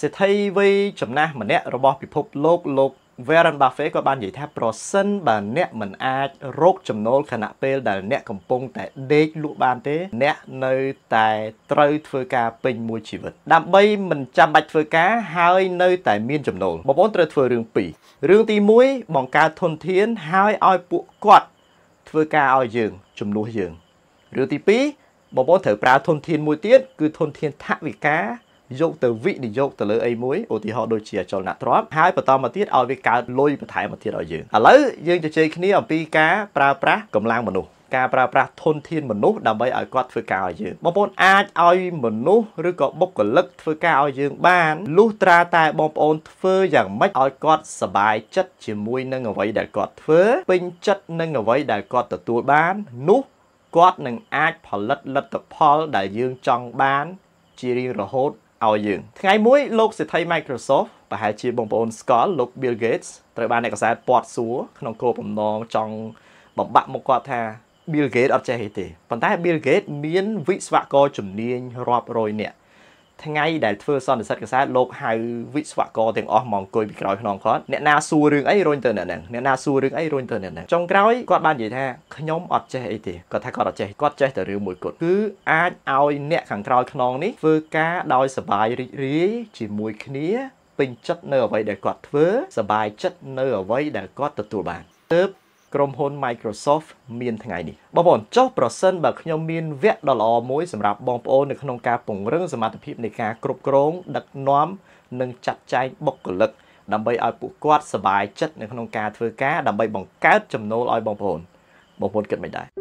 សេដ្ឋីវ័យចំណាស់ម្នាក់របស់ពិភពលោកលោក Warren Buffett ក៏បាននិយាយថាប្រសិនបើអ្នកមិនអាចរកចំណូលខណៈពេលដែលអ្នកកំពុងតែដេកលក់បានទេ អ្នកនៅតែត្រូវធ្វើការពេញមួយជីវិតដើម្បីមិនចាំបាច់ធ្វើការហើយនៅតែមានចំណូលបងប្អូនត្រូវធ្វើរឿងពីររឿងទី1បង្កើតធនធានហើយឲ្យពួកគាត់ធ្វើការឲ្យយើងជំនួសយើងរឿងទី2បងប្អូនត្រូវប្រើធនធានមួយទៀតគឺធនធានថវិកាយកទៅវិនិយោគទៅលើអីមួយឧទាហរណ៍ដូចជាចលនាទ្រព្យហើយបន្តមកទៀតឲ្យវាកើតលុយបន្ថែមមកទៀតឲ្យយើងឥឡូវយើងជជែកគ្នាអំពីការប្រើប្រាស់កម្លាំងមនុស្សការប្រើប្រាស់ធនធានមនុស្សដើម្បីឲ្យគាត់ធ្វើការឲ្យយើងបងប្អូនអាចឲ្យមនុស្សឬក៏បុគ្គលិកធ្វើការឲ្យយើងបានលុះត្រាតែបងប្អូនធ្វើយ៉ាងម៉េចឲ្យគាត់សบายចិត្តជាមួយនឹងអ្វីដែលគាត់ធ្វើពេញចិត្តនឹងអ្វីដែលគាត់ទទួលបាន នោះគាត់នឹងអាចផលិតលទ្ធផលដែលយើងចង់បានជារៀងរហូតឲ្យយើងថ្ងៃមួយលោកសិទ្ធិ Microsoft ប្រហែលជាបងប្អូនស្គាល់លោក Bill Gates ត្រូវបានអ្នកកសែតពាត់សួរក្នុងគោលបំណងចង់បំបាក់មកគាត់ថា Bill Gates អត់ចេះអីទេប៉ុន្តែ Bill Gates មានវិស្វករជំនាញរាប់រយនាក់ថ្ងៃដែលធ្វើសន្និសិទកសែតលោកហៅវិស្វករទាំងអស់មកអង្គុយពីក្រោយខ្នងគាត់អ្នកណាសួររឿងអីរុញទៅអ្នកហ្នឹងអ្នកណាសួររឿងអីរុញទៅអ្នកហ្នឹងចុងក្រោយគាត់បាននិយាយថាខ្ញុំអត់ចេះអីទេគាត់ថាគាត់អត់ចេះគាត់ចេះតែរឿងមួយគត់គឺអាចឲ្យអ្នកខាងក្រោយខ្នងនេះធ្វើការដោយសบายរីករាយជាមួយគ្នាពេញចិត្តនៅអ្វីដែលគាត់ធ្វើសบายចិត្តនៅអ្វីដែលគាត់ទទួលបានទើបក្រុមហ៊ុន Microsoft មានថ្ងៃនេះបងប្អូនចុះប្រសិនបើខ្ញុំមានវគ្គដ៏ល្អមួយសម្រាប់បងប្អូននៅក្នុងការពង្រឹងសមត្ថភាពនៃការគ្រប់គ្រងដឹកនាំ និងចាត់ចែងបុគ្គលិកដើម្បីឲ្យពួកគាត់សบายចិត្តនៅក្នុងការធ្វើការដើម្បីបង្កើតចំណូលឲ្យបងប្អូនបងប្អូនគិតមិនដែរ